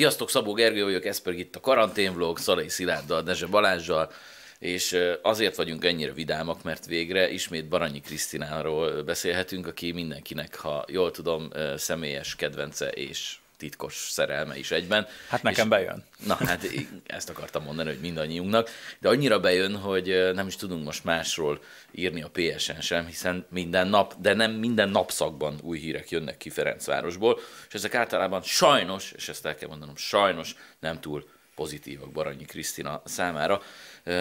Sziasztok, Szabó Gergő vagyok, ez pedig itt a karanténvlog, Szalai Szilárddal, Dezse Balázsjal, és azért vagyunk ennyire vidámak, mert végre ismét Baranyi Krisztináról beszélhetünk, aki mindenkinek, ha jól tudom, személyes kedvence és titkos szerelme is egyben. Hát nekem és, bejön. Na hát ezt akartam mondani, hogy mindannyiunknak, de annyira bejön, hogy nem is tudunk most másról írni a PSN sem, hiszen minden nap, de nem minden napszakban új hírek jönnek ki Ferencvárosból, és ezek általában sajnos, és ezt el kell mondanom, sajnos nem túl pozitívak Baranyi Krisztina számára.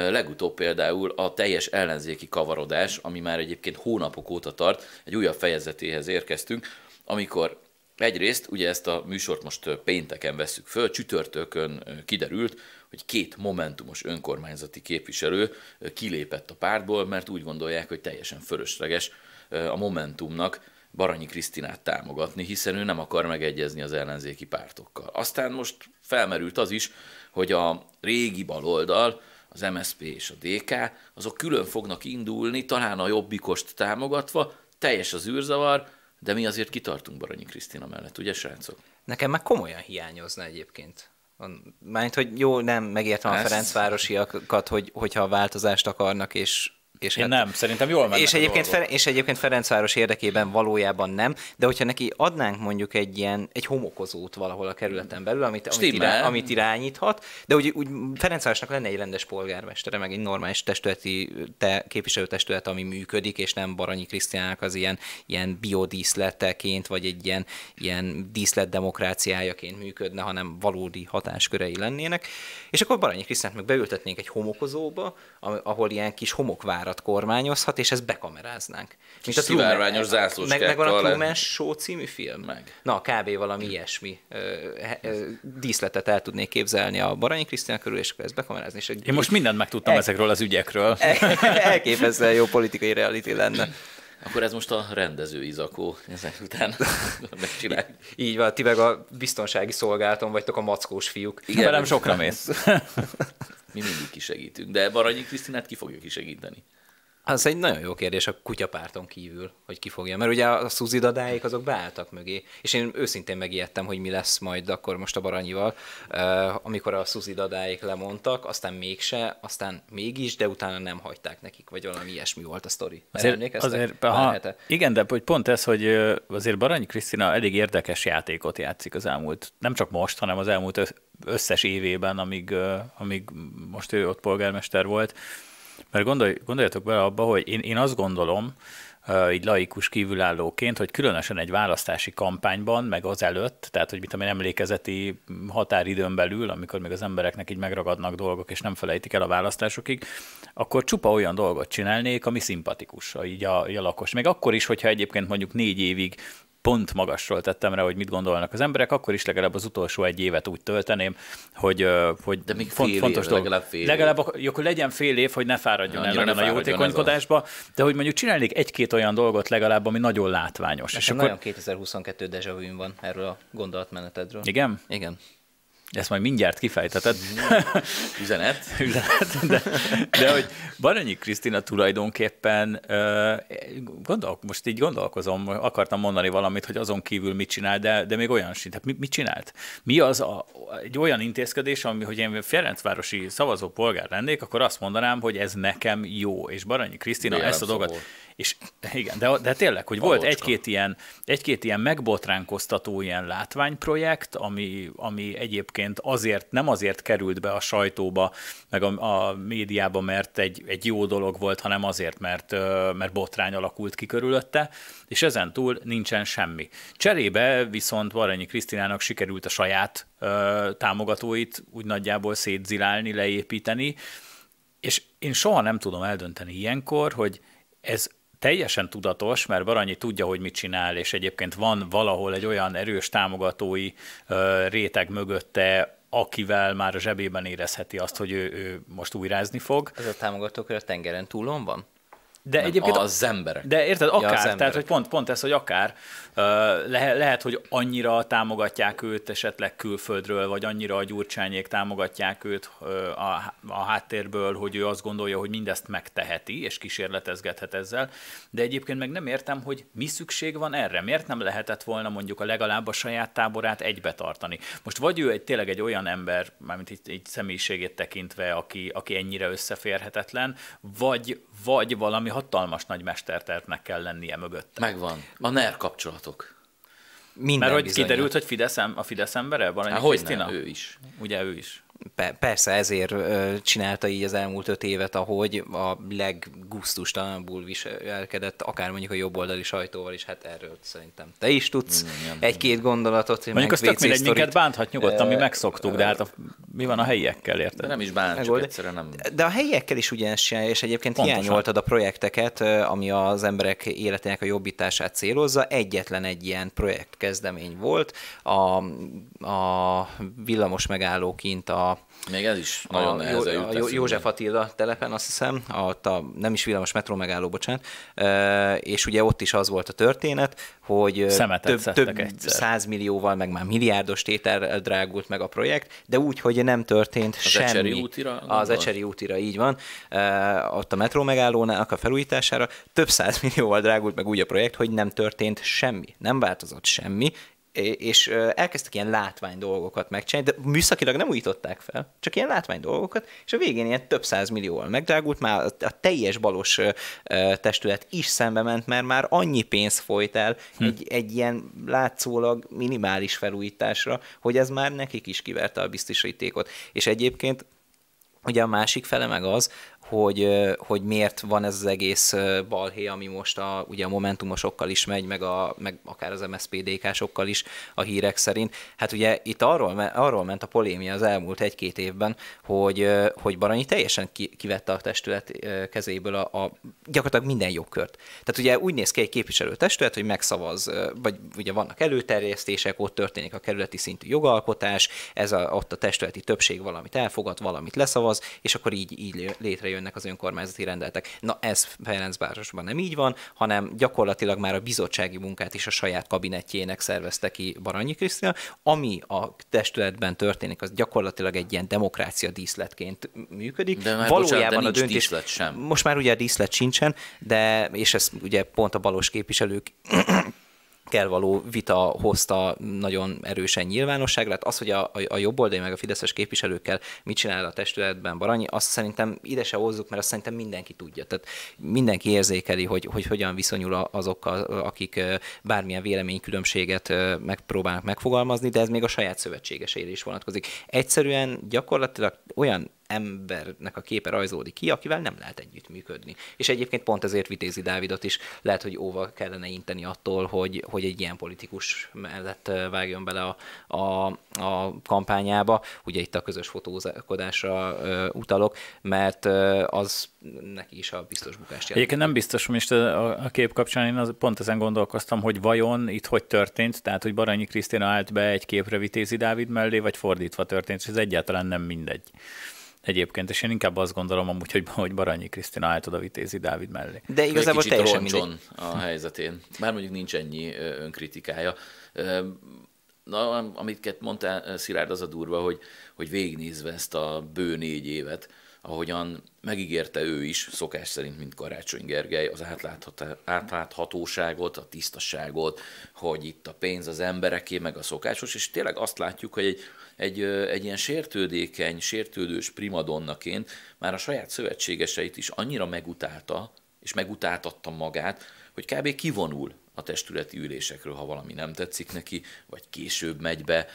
Legutóbb például a teljes ellenzéki kavarodás, ami már egyébként hónapok óta tart, egy újabb fejezetéhez érkeztünk, amikor Egyrészt ugye ezt a műsort most pénteken veszük föl, csütörtökön kiderült, hogy két momentumos önkormányzati képviselő kilépett a pártból, mert úgy gondolják, hogy teljesen fölösleges a Momentumnak Baranyi Krisztinát támogatni, hiszen ő nem akar megegyezni az ellenzéki pártokkal. Aztán most felmerült az is, hogy a régi baloldal, az MSP és a DK, azok külön fognak indulni, talán a jobbikost támogatva, teljes az űrzavar, de mi azért kitartunk Baranyi Krisztina mellett, ugye srácok? Nekem már komolyan hiányozna egyébként. Mármint, hogy jó, nem, megértem Ezt... a Ferencvárosiakat, hogy, hogyha változást akarnak, és és Én hát, nem, szerintem jól és egyébként, Fer- és egyébként Ferencváros érdekében valójában nem, de hogyha neki adnánk mondjuk egy ilyen, egy homokozót valahol a kerületen belül, amit, amit, amit irányíthat, de úgy, úgy Ferencvárosnak lenne egy rendes polgármestere, meg egy normális testületi te, képviselőtestület, ami működik, és nem Baranyi Krisztiának az ilyen, ilyen biodíszleteként, vagy egy ilyen, ilyen díszletdemokráciájaként működne, hanem valódi hatáskörei lennének. És akkor Baranyi Krisztiánt meg beültetnénk egy homokozóba, ahol ilyen kis homokvár járat kormányozhat, és ezt bekameráznánk. Mint a Szivárványos zászlós meg, Megvan a Truman Show című film? Meg. Na, kb. valami ilyesmi ö, ö, díszletet el tudnék képzelni a Baranyi Krisztián körül, és akkor ezt bekamerázni. És Én most mindent megtudtam el... ezekről az ügyekről. Elképesztően jó politikai reality lenne. Akkor ez most a rendező izakó ezek után megcsináljuk. Így van, ti meg a biztonsági szolgálaton vagytok a mackós fiúk. Igen, velem sokra mész. Mi mindig kisegítünk, de Baranyi Krisztinát ki fogjuk kisegíteni. Az egy nagyon jó kérdés a kutyapárton kívül, hogy ki fogja. Mert ugye a Suzy dadáik azok beálltak mögé, és én őszintén megijedtem, hogy mi lesz majd akkor most a Baranyival, amikor a Suzy dadáik lemondtak, aztán mégse, aztán mégis, de utána nem hagyták nekik, vagy valami ilyesmi volt a sztori. Azért, azért ha, igen, de hogy pont ez, hogy azért Baranyi Krisztina elég érdekes játékot játszik az elmúlt, nem csak most, hanem az elmúlt összes évében, amíg, amíg most ő ott polgármester volt mert gondolj, gondoljatok bele abba, hogy én, én azt gondolom, így laikus kívülállóként, hogy különösen egy választási kampányban, meg az előtt, tehát hogy mit tudom én emlékezeti határidőn belül, amikor még az embereknek így megragadnak dolgok, és nem felejtik el a választásokig, akkor csupa olyan dolgot csinálnék, ami szimpatikus így a, így a lakos. Még akkor is, hogyha egyébként mondjuk négy évig pont magasról tettem rá, hogy mit gondolnak az emberek, akkor is legalább az utolsó egy évet úgy tölteném, hogy, hogy De még fél fontos év, dolog. Legalább fél legalább akkor legyen fél év, hogy ne fáradjon Annyira el ne a jótékonykodásba, de hogy mondjuk csinálnék egy-két olyan dolgot legalább, ami nagyon látványos. Nekem és nagyon akkor... 2022 dejavűn van erről a gondolatmenetedről. Igen? Igen ezt majd mindjárt kifejteted. Üzenet. Üzenet, de, de hogy Baranyi Krisztina tulajdonképpen, gondol, most így gondolkozom, akartam mondani valamit, hogy azon kívül mit csinál, de, de még olyan sincs. Tehát mit, mit csinált? Mi az a, egy olyan intézkedés, ami, hogy én Ferencvárosi szavazó polgár lennék, akkor azt mondanám, hogy ez nekem jó, és Baranyi Krisztina Bélem ezt a dolgot... Szóval és igen, de, de tényleg, hogy volt egy-két ilyen, egy-két ilyen megbotránkoztató ilyen látványprojekt, ami, ami egyébként azért, nem azért került be a sajtóba, meg a, a médiába, mert egy, egy jó dolog volt, hanem azért, mert, mert botrány alakult ki körülötte, és ezen túl nincsen semmi. Cserébe viszont Varanyi Krisztinának sikerült a saját ö, támogatóit úgy nagyjából szétzilálni, leépíteni, és én soha nem tudom eldönteni ilyenkor, hogy ez teljesen tudatos, mert Baranyi tudja, hogy mit csinál, és egyébként van valahol egy olyan erős támogatói réteg mögötte, akivel már a zsebében érezheti azt, hogy ő, ő most újrázni fog. Ez a támogatókör a tengeren túlon van? De egyébként az emberek. De érted, akár, ja, az tehát hogy pont, pont ez, hogy akár, lehet, hogy annyira támogatják őt esetleg külföldről, vagy annyira a gyurcsányék támogatják őt a, a háttérből, hogy ő azt gondolja, hogy mindezt megteheti, és kísérletezgethet ezzel. De egyébként meg nem értem, hogy mi szükség van erre. Miért nem lehetett volna mondjuk a legalább a saját táborát egybe tartani? Most vagy ő egy, tényleg egy olyan ember, mármint így, így személyiségét tekintve, aki, aki ennyire összeférhetetlen, vagy, vagy valami hatalmas nagy mestertervnek kell lennie mögött. Megvan. A NER kapcsolatok. Minden Mert hogy bizonyos. kiderült, hogy Fidesz, a Fidesz embere, van egy hát Hogy Krisztina? Ő is. Ugye ő is. Persze ezért csinálta így az elmúlt öt évet, ahogy a leggusztustalanabbul viselkedett, akár mondjuk a jobboldali sajtóval is, hát erről szerintem te is tudsz egy-két gondolatot. Mondjuk azt tök mindegy, minket bánthat nyugodtan, mi megszoktuk, de hát a, mi van a helyiekkel, érted? De nem is bánt, csak egyszerűen nem. De a helyiekkel is ugyanezt csinálja, és egyébként Pontosan. hiányoltad a projekteket, ami az emberek életének a jobbítását célozza. Egyetlen egy ilyen projekt kezdemény volt, a, a villamos megálló kint a még ez is a, nagyon nehezen jut. A, József Attila telepen, azt hiszem, a, a, nem is villamos metró megálló, bocsánat, e, és ugye ott is az volt a történet, hogy Szemetet több, több százmillióval, meg már milliárdos tétel drágult meg a projekt, de úgy, hogy nem történt az semmi. Ecseri útira? Az van? Ecseri útira, így van. E, ott a metró megállónak a felújítására több százmillióval drágult meg úgy a projekt, hogy nem történt semmi, nem változott semmi, és elkezdtek ilyen látvány dolgokat megcsinálni, de műszakilag nem újították fel, csak ilyen látvány dolgokat, és a végén ilyen több száz millióval megdrágult, már a teljes balos testület is szembe ment, mert már annyi pénz folyt el hm. egy, egy ilyen látszólag minimális felújításra, hogy ez már nekik is kiverte a biztosítékot. És egyébként Ugye a másik fele meg az, hogy, hogy miért van ez az egész balhé, ami most a, ugye a Momentumosokkal is megy, meg, a, meg akár az MSZPDK-sokkal is a hírek szerint. Hát ugye itt arról, arról ment a polémia az elmúlt egy-két évben, hogy, hogy Baranyi teljesen kivette a testület kezéből a, a gyakorlatilag minden jogkört. Tehát ugye úgy néz ki egy képviselőtestület, hogy megszavaz, vagy ugye vannak előterjesztések, ott történik a kerületi szintű jogalkotás, ez a, ott a testületi többség valamit elfogad, valamit leszavaz, és akkor így, így létrejön jönnek az önkormányzati rendeletek. Na ez Ferencvárosban nem így van, hanem gyakorlatilag már a bizottsági munkát is a saját kabinetjének szervezte ki Baranyi Krisztina. Ami a testületben történik, az gyakorlatilag egy ilyen demokrácia díszletként működik. De már Valójában bocsánat, de a döntés díszlet sem. Most már ugye a díszlet sincsen, de és ezt ugye pont a balos képviselők kell való vita hozta nagyon erősen nyilvánosságra. Hát az, hogy a, a, a oldali meg a fideszes képviselőkkel mit csinál a testületben Baranyi, azt szerintem ide se hozzuk, mert azt szerintem mindenki tudja. Tehát mindenki érzékeli, hogy, hogy hogyan viszonyul azokkal, akik bármilyen véleménykülönbséget megpróbálnak megfogalmazni, de ez még a saját szövetségeseire is vonatkozik. Egyszerűen gyakorlatilag olyan embernek a képe rajzódik ki, akivel nem lehet együttműködni. És egyébként pont ezért Vitézi Dávidot is lehet, hogy óva kellene inteni attól, hogy, hogy egy ilyen politikus mellett vágjon bele a, a, a kampányába. Ugye itt a közös fotózkodásra utalok, mert az neki is a biztos bukást jelent. Egyébként nem biztos, most a kép kapcsán én az, pont ezen gondolkoztam, hogy vajon itt hogy történt, tehát hogy Baranyi Krisztina állt be egy képre Vitézi Dávid mellé, vagy fordítva történt, és ez egyáltalán nem mindegy egyébként, és én inkább azt gondolom amúgy, hogy, hogy Baranyi Krisztina állt oda vitézi Dávid mellé. De igazából teljesen mindegy. John a helyzetén. Bár mondjuk nincs ennyi önkritikája. Na, amit mondtál, Szilárd, az a durva, hogy, hogy végignézve ezt a bő négy évet, ahogyan megígérte ő is, szokás szerint, mint Karácsony Gergely, az átláthatóságot, a tisztaságot, hogy itt a pénz az embereké, meg a szokásos, és tényleg azt látjuk, hogy egy, egy, egy ilyen sértődékeny, sértődős primadonnaként már a saját szövetségeseit is annyira megutálta, és megutáltatta magát, hogy kb. kivonul a testületi ülésekről, ha valami nem tetszik neki, vagy később megy be,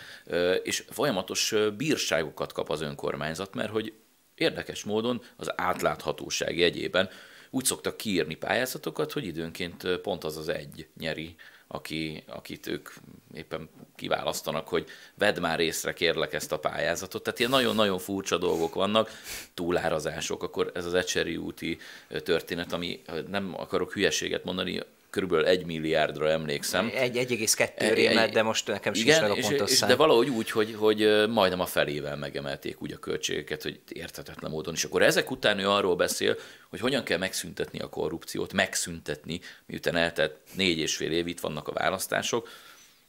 és folyamatos bírságokat kap az önkormányzat, mert hogy Érdekes módon az átláthatóság jegyében úgy szoktak kiírni pályázatokat, hogy időnként pont az az egy nyeri, aki, akit ők éppen kiválasztanak, hogy vedd már észre, kérlek ezt a pályázatot. Tehát ilyen nagyon-nagyon furcsa dolgok vannak, túlárazások, akkor ez az Ecseri úti történet, ami nem akarok hülyeséget mondani, körülbelül egy milliárdra emlékszem. Egy, 1,2 rémet, de most nekem sincs meg a pontos és, szám. de valahogy úgy, hogy, hogy majdnem a felével megemelték úgy a költségeket, hogy érthetetlen módon. És akkor ezek után ő arról beszél, hogy hogyan kell megszüntetni a korrupciót, megszüntetni, miután eltelt négy és fél év, itt vannak a választások,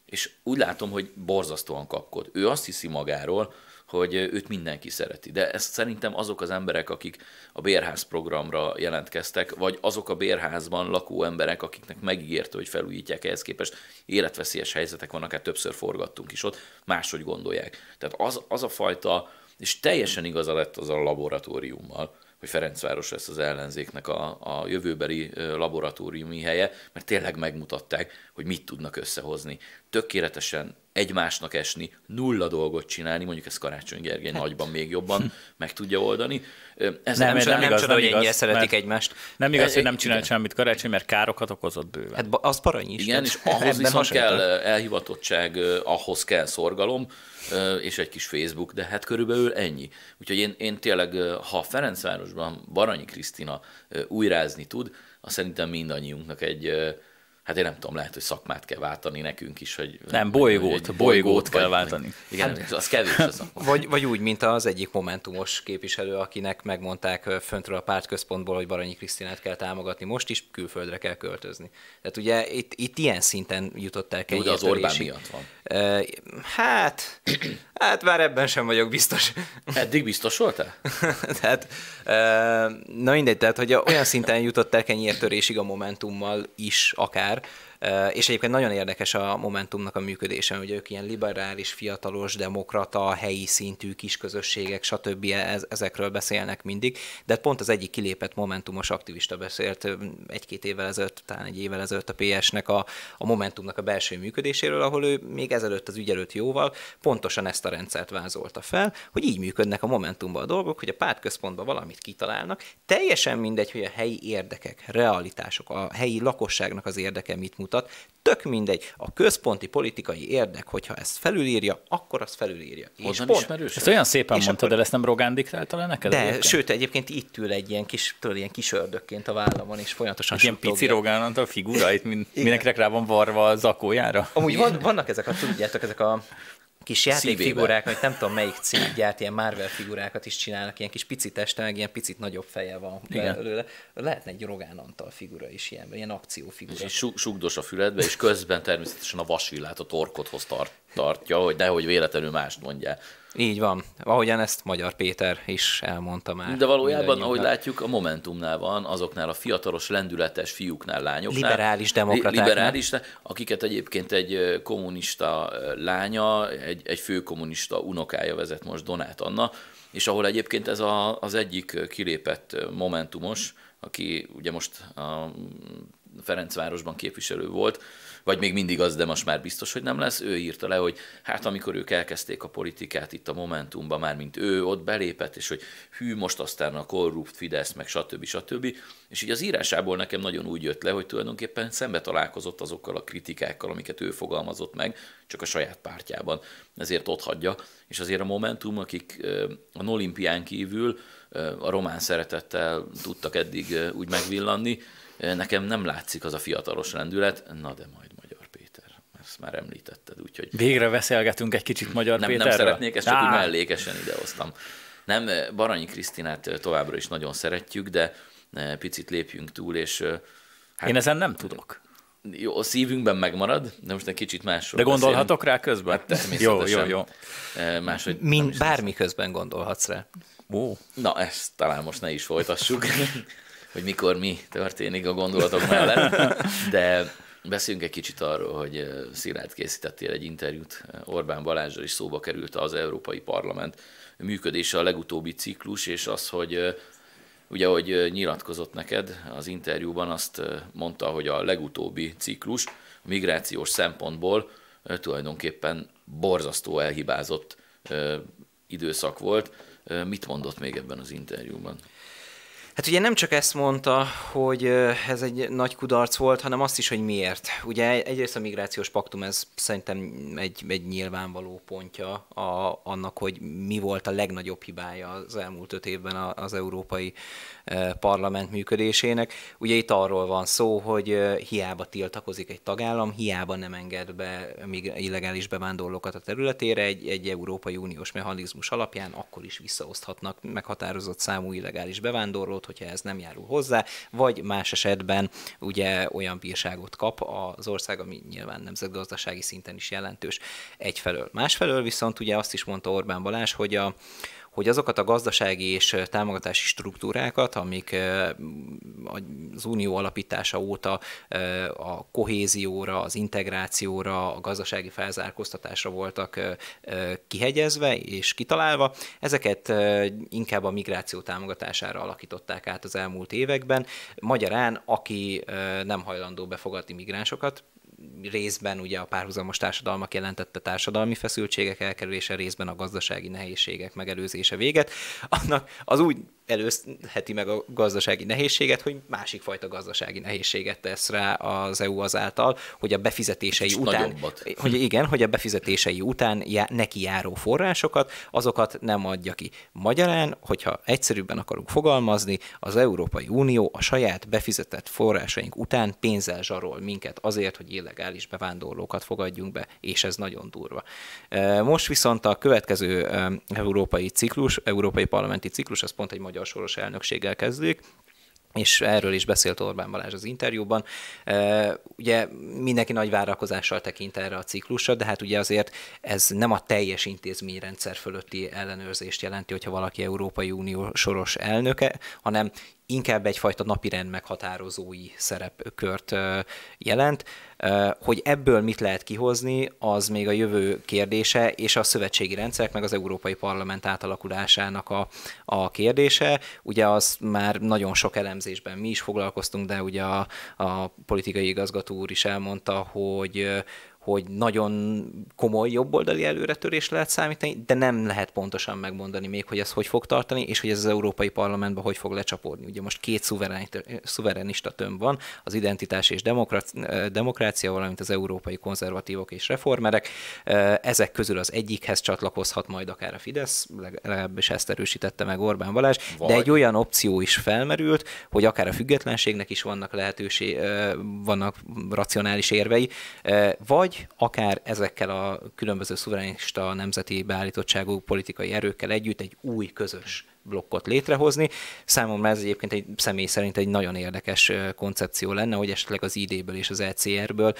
és úgy látom, hogy borzasztóan kapkod. Ő azt hiszi magáról, hogy őt mindenki szereti. De ezt szerintem azok az emberek, akik a bérház programra jelentkeztek, vagy azok a bérházban lakó emberek, akiknek megígérte, hogy felújítják ehhez képest, életveszélyes helyzetek vannak, hát többször forgattunk is ott, máshogy gondolják. Tehát az, az a fajta, és teljesen igaza lett az a laboratóriummal, hogy Ferencváros lesz az ellenzéknek a, a jövőbeli laboratóriumi helye, mert tényleg megmutatták, hogy mit tudnak összehozni. Tökéletesen egymásnak esni, nulla dolgot csinálni, mondjuk ez Karácsony Gergely hát. nagyban még jobban meg tudja oldani. Ez nem, nem, csinál, nem, igaz, csinál, nem hogy ennyire szeretik egymást. Nem igaz, hogy nem csinál semmit Karácsony, mert károkat okozott bőven. Hát az parany is. Igen, és ahhoz viszont kell elhivatottság, ahhoz kell szorgalom, és egy kis Facebook, de hát körülbelül ennyi. Úgyhogy én, én tényleg, ha Ferencvárosban Baranyi Krisztina újrázni tud, az szerintem mindannyiunknak egy hát én nem tudom, lehet, hogy szakmát kell váltani nekünk is, hogy... Nem, bolygót, hogy bolygót, bolygót kell váltani. Igen, hát, az kevés az a... Vagy, vagy úgy, mint az egyik Momentumos képviselő, akinek megmondták föntről a pártközpontból, hogy Baranyi Krisztinát kell támogatni, most is külföldre kell költözni. Tehát ugye itt, itt ilyen szinten jutott el. Ugye az Orbán miatt van. Hát, hát már ebben sem vagyok biztos. Eddig biztos voltál? tehát, na mindegy, tehát hogy olyan szinten jutott el kenyértörésig a Momentummal is akár, bad És egyébként nagyon érdekes a Momentumnak a működése, hogy ők ilyen liberális, fiatalos, demokrata, helyi szintű kisközösségek, stb. ezekről beszélnek mindig, de pont az egyik kilépett Momentumos aktivista beszélt egy-két évvel ezelőtt, talán egy évvel ezelőtt a PS-nek a, a Momentumnak a belső működéséről, ahol ő még ezelőtt az ügyelőtt jóval pontosan ezt a rendszert vázolta fel, hogy így működnek a Momentumban a dolgok, hogy a pártközpontban valamit kitalálnak, teljesen mindegy, hogy a helyi érdekek, realitások, a helyi lakosságnak az érdeke mit mutat, mutat, tök mindegy. A központi politikai érdek, hogyha ezt felülírja, akkor azt felülírja. és pont, Ezt olyan szépen és mondtad, akkor... de ezt nem Rogán diktálta le neked? De, egyébként? sőt, egyébként itt ül egy ilyen kis, tőle, ilyen kis ördökként a vállamon, és folyamatosan Ilyen pici Rogán a figuráit, min, mindenkinek rá van varva a zakójára. Amúgy van, vannak ezek a, tudjátok, ezek a kis játékfigurák, vagy nem tudom melyik cég gyárt, ilyen Marvel figurákat is csinálnak, ilyen kis pici teste, meg ilyen picit nagyobb feje van belőle. Lehetne egy Rogán Antal figura is ilyen, ilyen akciófigura. És sugdos a füledbe, és közben természetesen a vasvillát a torkodhoz tart, tartja, hogy nehogy véletlenül mást mondja. Így van. Ahogyan ezt Magyar Péter is elmondta már. De valójában, ahogy látjuk, a Momentumnál van, azoknál a fiatalos, lendületes fiúknál, lányoknál. Liberális demokraták. Liberális, akiket egyébként egy kommunista lánya, egy, egy főkommunista unokája vezet most Donát Anna, és ahol egyébként ez a, az egyik kilépett Momentumos, aki ugye most a mm, Ferencvárosban képviselő volt, vagy még mindig az, de most már biztos, hogy nem lesz, ő írta le, hogy hát amikor ők elkezdték a politikát itt a Momentumban, már mint ő ott belépett, és hogy hű, most aztán a korrupt Fidesz, meg stb. stb. És így az írásából nekem nagyon úgy jött le, hogy tulajdonképpen szembe találkozott azokkal a kritikákkal, amiket ő fogalmazott meg, csak a saját pártjában. Ezért ott hagyja. És azért a Momentum, akik a olimpián kívül a román szeretettel tudtak eddig úgy megvillanni, nekem nem látszik az a fiatalos rendület, na de majd ezt már említetted, úgyhogy... Végre beszélgetünk egy kicsit Magyar nem, Péterről. Nem szeretnék, ezt csak úgy mellékesen idehoztam. Nem, eh, Baranyi Krisztinát eh, továbbra is nagyon szeretjük, de eh, picit lépjünk túl, és... Hát, Én ezen nem tudok. Jó, a szívünkben megmarad, de most egy kicsit másról De gondolhatok beszélünk. rá közben? Hát, Jó, jó, jó. Máshogy Min, bármi lesz. közben gondolhatsz rá. Ó. Na, ezt talán most ne is folytassuk, hogy mikor mi történik a gondolatok mellett, de Beszéljünk egy kicsit arról, hogy Szilárd készítettél egy interjút Orbán Balázsra, is szóba került az Európai Parlament működése a legutóbbi ciklus, és az, hogy ugye, hogy nyilatkozott neked az interjúban, azt mondta, hogy a legutóbbi ciklus a migrációs szempontból tulajdonképpen borzasztó elhibázott időszak volt. Mit mondott még ebben az interjúban? Hát ugye nem csak ezt mondta, hogy ez egy nagy kudarc volt, hanem azt is, hogy miért. Ugye egyrészt a migrációs paktum, ez szerintem egy, egy nyilvánvaló pontja a, annak, hogy mi volt a legnagyobb hibája az elmúlt öt évben az Európai Parlament működésének. Ugye itt arról van szó, hogy hiába tiltakozik egy tagállam, hiába nem enged be illegális bevándorlókat a területére, egy, egy Európai Uniós mechanizmus alapján akkor is visszaoszthatnak meghatározott számú illegális bevándorlót, bírságot, hogyha ez nem járul hozzá, vagy más esetben ugye olyan bírságot kap az ország, ami nyilván nemzetgazdasági szinten is jelentős egyfelől. Másfelől viszont ugye azt is mondta Orbán Balázs, hogy a, hogy azokat a gazdasági és támogatási struktúrákat, amik az unió alapítása óta a kohézióra, az integrációra, a gazdasági felzárkóztatásra voltak kihegyezve és kitalálva, ezeket inkább a migráció támogatására alakították át az elmúlt években. Magyarán, aki nem hajlandó befogadni migránsokat, részben ugye a párhuzamos társadalmak jelentette társadalmi feszültségek elkerülése, részben a gazdasági nehézségek megelőzése véget, annak az úgy előzheti meg a gazdasági nehézséget, hogy másik fajta gazdasági nehézséget tesz rá az EU azáltal, hogy a befizetései Kicsit után, nagyobbat. hogy igen, hogy a befizetései után já, neki járó forrásokat, azokat nem adja ki. Magyarán, hogyha egyszerűbben akarunk fogalmazni, az Európai Unió a saját befizetett forrásaink után pénzzel zsarol minket azért, hogy illegális bevándorlókat fogadjunk be, és ez nagyon durva. E, most viszont a következő e, európai ciklus, európai parlamenti ciklus, az pont egy magyar magyar soros elnökséggel kezdik, és erről is beszélt Orbán Balázs az interjúban. Ugye mindenki nagy várakozással tekint erre a ciklusra, de hát ugye azért ez nem a teljes intézményrendszer fölötti ellenőrzést jelenti, hogyha valaki Európai Unió soros elnöke, hanem inkább egyfajta napirend meghatározói szerepkört jelent. Hogy ebből mit lehet kihozni, az még a jövő kérdése, és a szövetségi rendszerek, meg az Európai Parlament átalakulásának a, a kérdése. Ugye az már nagyon sok elemzésben mi is foglalkoztunk, de ugye a, a politikai igazgató úr is elmondta, hogy hogy nagyon komoly jobboldali előretörés lehet számítani, de nem lehet pontosan megmondani még, hogy ez hogy fog tartani, és hogy ez az Európai Parlamentben hogy fog lecsapódni. Ugye most két szuverenista tömb van, az identitás és demokrácia, valamint az európai konzervatívok és reformerek. Ezek közül az egyikhez csatlakozhat majd akár a Fidesz, legalábbis ezt erősítette meg Orbán Balázs, Vaj. de egy olyan opció is felmerült, hogy akár a függetlenségnek is vannak lehetőség, vannak racionális érvei, vagy vagy akár ezekkel a különböző szuverenista nemzeti beállítottságú politikai erőkkel együtt egy új közös blokkot létrehozni. Számomra ez egyébként egy személy szerint egy nagyon érdekes koncepció lenne, hogy esetleg az ID-ből és az ECR-ből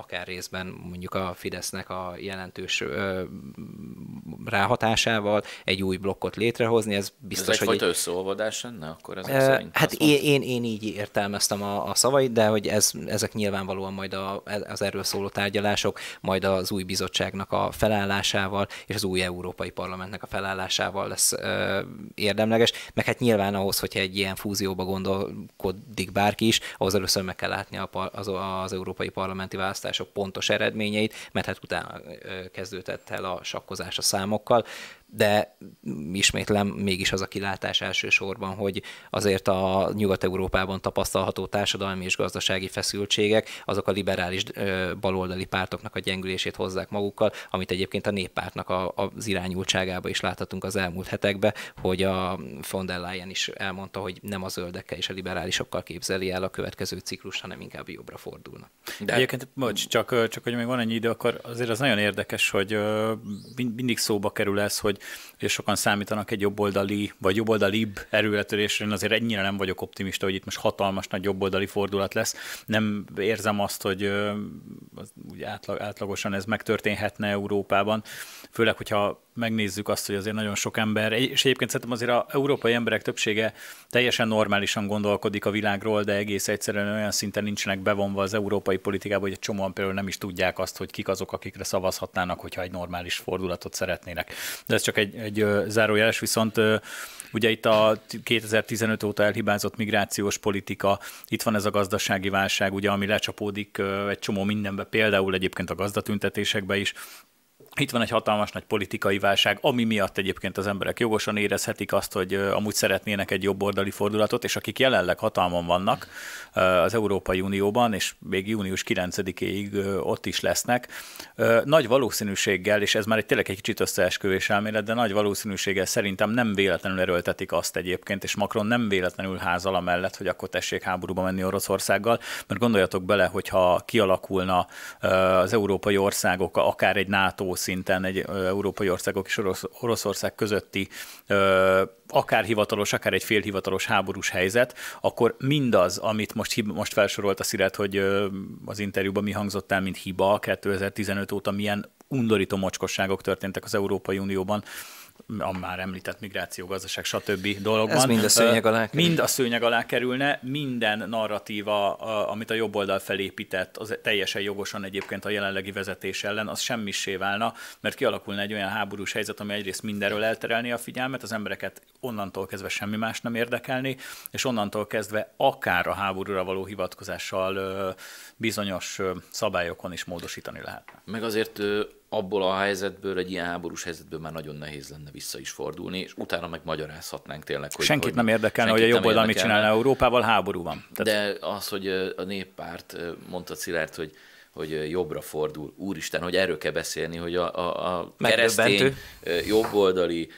akár részben mondjuk a Fidesznek a jelentős ö, ráhatásával egy új blokkot létrehozni, ez biztos, ez hogy... Ez egy... összeolvadás lenne akkor ez ö, Hát én, én, én így értelmeztem a, a szavait, de hogy ez, ezek nyilvánvalóan majd a, az erről szóló tárgyalások, majd az új bizottságnak a felállásával és az új Európai Parlamentnek a felállásával lesz ö, érdemleges, meg hát nyilván ahhoz, hogyha egy ilyen fúzióba gondolkodik bárki is, ahhoz először meg kell látni a, az, az Európai Parlamenti választást választások pontos eredményeit, mert hát utána kezdődött el a sakkozás a számokkal de ismétlem mégis az a kilátás elsősorban, hogy azért a Nyugat-Európában tapasztalható társadalmi és gazdasági feszültségek azok a liberális baloldali pártoknak a gyengülését hozzák magukkal, amit egyébként a néppártnak a, az irányultságába is láthatunk az elmúlt hetekben, hogy a von der Leyen is elmondta, hogy nem a zöldekkel és a liberálisokkal képzeli el a következő ciklus, hanem inkább jobbra fordulna. De... Egyébként, bocs, csak, csak hogy még van ennyi idő, akkor azért az nagyon érdekes, hogy mindig szóba kerül ez, hogy hogy sokan számítanak egy jobboldali, vagy jobboldalibb erőletörésre, én azért ennyire nem vagyok optimista, hogy itt most hatalmas nagy jobboldali fordulat lesz. Nem érzem azt, hogy úgy átlag, átlagosan ez megtörténhetne Európában, főleg, hogyha megnézzük azt, hogy azért nagyon sok ember, és egyébként szerintem azért az európai emberek többsége teljesen normálisan gondolkodik a világról, de egész egyszerűen olyan szinten nincsenek bevonva az európai politikába, hogy egy csomóan például nem is tudják azt, hogy kik azok, akikre szavazhatnának, hogyha egy normális fordulatot szeretnének. De ez csak egy, egy zárójeles, viszont Ugye itt a 2015 óta elhibázott migrációs politika, itt van ez a gazdasági válság, ugye, ami lecsapódik egy csomó mindenbe, például egyébként a gazdatüntetésekbe is, itt van egy hatalmas nagy politikai válság, ami miatt egyébként az emberek jogosan érezhetik azt, hogy amúgy szeretnének egy jobb oldali fordulatot, és akik jelenleg hatalmon vannak az Európai Unióban, és még június 9 éig ott is lesznek, nagy valószínűséggel, és ez már egy tényleg egy kicsit összeesküvés elmélet, de nagy valószínűséggel szerintem nem véletlenül erőltetik azt egyébként, és Macron nem véletlenül házal mellett, hogy akkor tessék háborúba menni Oroszországgal, mert gondoljatok bele, hogyha kialakulna az európai országok, akár egy NATO szinten egy európai országok és Orosz, Oroszország közötti akár hivatalos, akár egy félhivatalos háborús helyzet, akkor mindaz, amit most, most felsorolt a Sziret, hogy az interjúban mi hangzott el, mint hiba 2015 óta, milyen undorító mocskosságok történtek az Európai Unióban, a már említett migráció, gazdaság, stb. dologban. Ez mind a szőnyeg alá kerül. Mind a szőnyeg alá kerülne, minden narratíva, amit a jobb oldal felépített, az teljesen jogosan egyébként a jelenlegi vezetés ellen, az semmissé válna, mert kialakulna egy olyan háborús helyzet, ami egyrészt mindenről elterelni a figyelmet, az embereket onnantól kezdve semmi más nem érdekelni, és onnantól kezdve akár a háborúra való hivatkozással bizonyos szabályokon is módosítani lehetne. Meg azért abból a helyzetből, egy ilyen háborús helyzetből már nagyon nehéz lenne vissza is fordulni, és utána meg magyarázhatnánk tényleg, hogy... Senkit hogy nem érdekelne, hogy a jobb oldal mit csinálna Európával, háború van. Tehát... De az, hogy a néppárt, mondta Szilárd, hogy hogy jobbra fordul. Úristen, hogy erről kell beszélni, hogy a, a, a keresztény jobboldali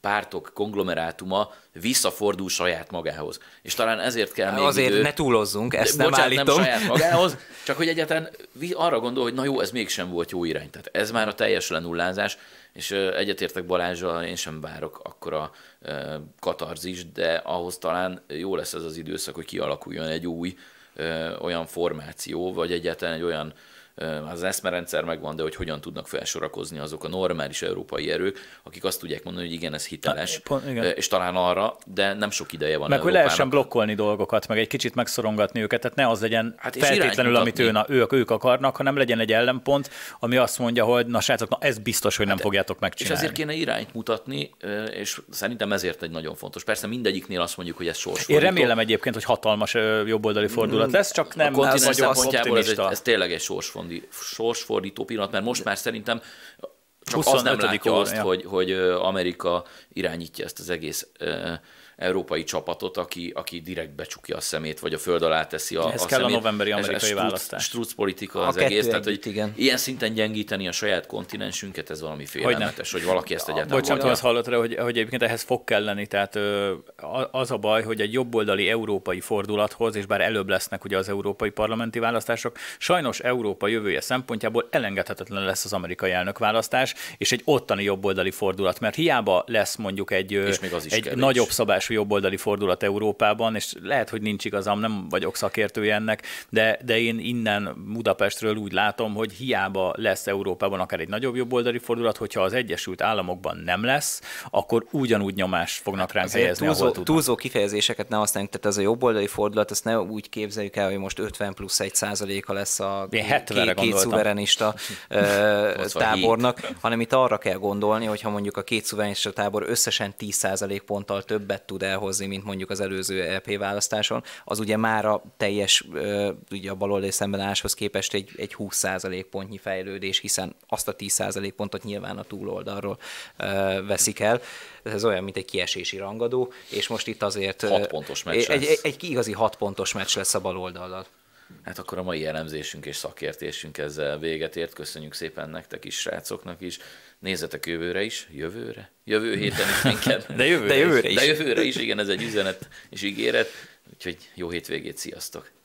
pártok konglomerátuma visszafordul saját magához. És talán ezért kell még Azért idő, ne túlozzunk, ezt nem bocsánat, állítom. nem saját magához, csak hogy egyáltalán arra gondol, hogy na jó, ez mégsem volt jó irány. Tehát ez már a teljes lenullázás, és egyetértek Balázsra, én sem várok akkora katarzis, de ahhoz talán jó lesz ez az időszak, hogy kialakuljon egy új olyan formáció, vagy egyáltalán egy olyan az eszmerendszer megvan, de hogy hogyan tudnak felsorakozni azok a normális európai erők, akik azt tudják mondani, hogy igen, ez hiteles, hát, Pont, igen. és talán arra, de nem sok ideje van Meg hogy lehessen blokkolni dolgokat, meg egy kicsit megszorongatni őket, tehát ne az legyen hát feltétlenül, amit ő, na, ők, ők akarnak, hanem legyen egy ellenpont, ami azt mondja, hogy na srácok, na ez biztos, hogy nem hát, fogjátok megcsinálni. És ezért kéne irányt mutatni, és szerintem ezért egy nagyon fontos. Persze mindegyiknél azt mondjuk, hogy ez sors. Én remélem egyébként, hogy hatalmas jobboldali fordulat mm. lesz, csak nem a kontinens szempontjából ez, egy, ez tényleg egy sorsfont sorsfordító, sorsfordító pillanat, mert most már szerintem csak az nem látja azt, hogy, hogy Amerika irányítja ezt az egész európai csapatot, aki, aki direkt becsukja a szemét, vagy a föld alá teszi a, Ez a kell szemét. a novemberi amerikai választás. Struc politika az a egész, tehát hogy igen. ilyen szinten gyengíteni a saját kontinensünket, ez valami félelmetes, hogy, hogy valaki ezt egyáltalán Bocsánat, azt hallott rá, hogy, hogy egyébként ehhez fog kelleni, tehát az a baj, hogy egy jobboldali európai fordulathoz, és bár előbb lesznek ugye az európai parlamenti választások, sajnos Európa jövője szempontjából elengedhetetlen lesz az amerikai választás és egy ottani jobboldali fordulat, mert hiába lesz mondjuk egy, és még az is egy nagyobb szabás első jobboldali fordulat Európában, és lehet, hogy nincs igazam, nem vagyok szakértője ennek, de, de én innen Budapestről úgy látom, hogy hiába lesz Európában akár egy nagyobb jobboldali fordulat, hogyha az Egyesült Államokban nem lesz, akkor ugyanúgy nyomás fognak ránk helyezni, túlzó, ahol túlzó kifejezéseket ne használjunk, tehát ez a jobboldali fordulat, ezt ne úgy képzeljük el, hogy most 50 plusz 1 százaléka lesz a két, két szuverenista tábornak, hanem itt arra kell gondolni, hogyha mondjuk a két szuverenista tábor összesen 10 ponttal többet tud tud elhozni, mint mondjuk az előző EP választáson, az ugye már a teljes, ugye a baloldali álláshoz képest egy, egy 20 pontnyi fejlődés, hiszen azt a 10 pontot nyilván a túloldalról veszik el. Ez olyan, mint egy kiesési rangadó, és most itt azért... 6 pontos meccs egy, egy, egy, egy igazi 6 pontos meccs lesz a baloldallal. Hát akkor a mai elemzésünk és szakértésünk ezzel véget ért. Köszönjük szépen nektek is, srácoknak is. Nézzetek jövőre is, jövőre? Jövő héten is minket. De jövőre, De jövőre is. is. De jövőre is, igen, ez egy üzenet és ígéret. Úgyhogy jó hétvégét, sziasztok!